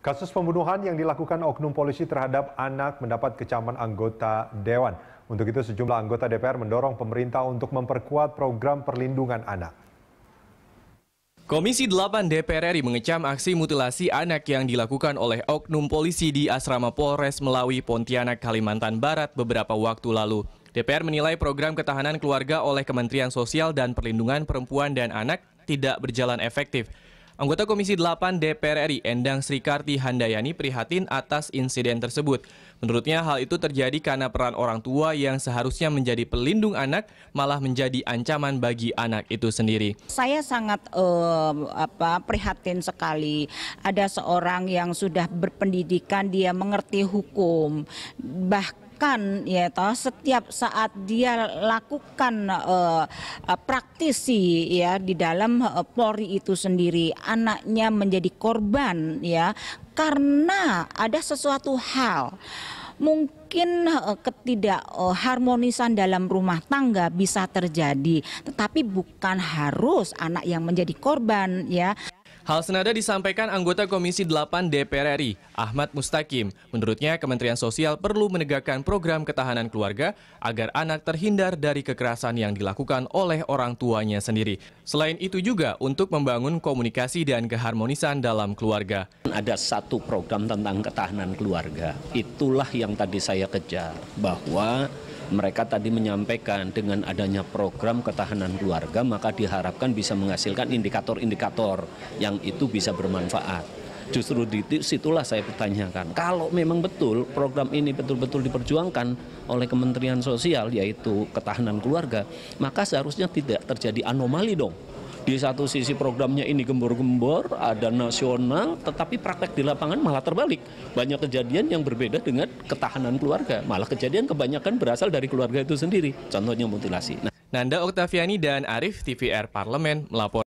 Kasus pembunuhan yang dilakukan oknum polisi terhadap anak mendapat kecaman anggota dewan. Untuk itu sejumlah anggota DPR mendorong pemerintah untuk memperkuat program perlindungan anak. Komisi 8 DPR RI mengecam aksi mutilasi anak yang dilakukan oleh oknum polisi di asrama Polres Melawi, Pontianak, Kalimantan Barat beberapa waktu lalu. DPR menilai program ketahanan keluarga oleh Kementerian Sosial dan Perlindungan Perempuan dan Anak tidak berjalan efektif. Anggota Komisi 8 DPR RI Endang Srikarti Handayani prihatin atas insiden tersebut. Menurutnya hal itu terjadi karena peran orang tua yang seharusnya menjadi pelindung anak malah menjadi ancaman bagi anak itu sendiri. Saya sangat uh, apa prihatin sekali ada seorang yang sudah berpendidikan dia mengerti hukum bahkan lakukan ya toh setiap saat dia lakukan uh, praktisi ya di dalam uh, Polri itu sendiri anaknya menjadi korban ya karena ada sesuatu hal mungkin eh, ketidakharmonisan dalam rumah tangga bisa terjadi tetapi bukan harus anak yang menjadi korban ya Hal senada disampaikan anggota Komisi 8 DPR RI, Ahmad Mustakim. Menurutnya, Kementerian Sosial perlu menegakkan program ketahanan keluarga agar anak terhindar dari kekerasan yang dilakukan oleh orang tuanya sendiri. Selain itu juga untuk membangun komunikasi dan keharmonisan dalam keluarga. Ada satu program tentang ketahanan keluarga. Itulah yang tadi saya kejar, bahwa mereka tadi menyampaikan dengan adanya program ketahanan keluarga maka diharapkan bisa menghasilkan indikator-indikator yang itu bisa bermanfaat. Justru di situlah saya pertanyakan, kalau memang betul program ini betul-betul diperjuangkan oleh Kementerian Sosial yaitu ketahanan keluarga, maka seharusnya tidak terjadi anomali dong di satu sisi programnya ini gembor-gembor, ada nasional, tetapi praktek di lapangan malah terbalik. Banyak kejadian yang berbeda dengan ketahanan keluarga. Malah kejadian kebanyakan berasal dari keluarga itu sendiri. Contohnya mutilasi. Nah, Nanda Oktaviani dan Arif TVR Parlemen melapor